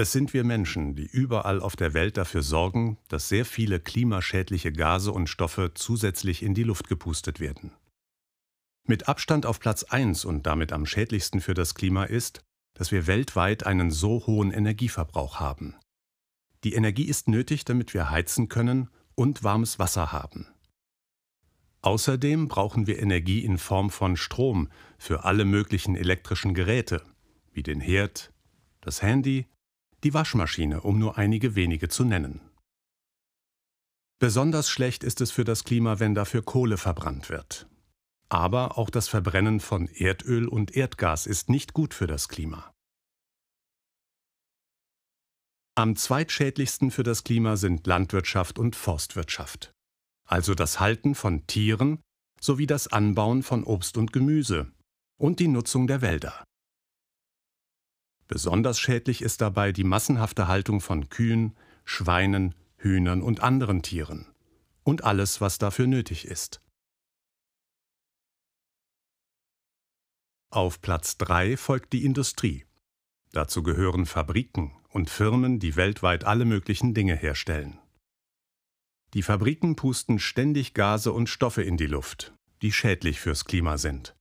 Es sind wir Menschen, die überall auf der Welt dafür sorgen, dass sehr viele klimaschädliche Gase und Stoffe zusätzlich in die Luft gepustet werden. Mit Abstand auf Platz 1 und damit am schädlichsten für das Klima ist, dass wir weltweit einen so hohen Energieverbrauch haben. Die Energie ist nötig, damit wir heizen können und warmes Wasser haben. Außerdem brauchen wir Energie in Form von Strom für alle möglichen elektrischen Geräte, wie den Herd, das Handy die Waschmaschine, um nur einige wenige zu nennen. Besonders schlecht ist es für das Klima, wenn dafür Kohle verbrannt wird. Aber auch das Verbrennen von Erdöl und Erdgas ist nicht gut für das Klima. Am zweitschädlichsten für das Klima sind Landwirtschaft und Forstwirtschaft, also das Halten von Tieren sowie das Anbauen von Obst und Gemüse und die Nutzung der Wälder. Besonders schädlich ist dabei die massenhafte Haltung von Kühen, Schweinen, Hühnern und anderen Tieren. Und alles, was dafür nötig ist. Auf Platz 3 folgt die Industrie. Dazu gehören Fabriken und Firmen, die weltweit alle möglichen Dinge herstellen. Die Fabriken pusten ständig Gase und Stoffe in die Luft, die schädlich fürs Klima sind.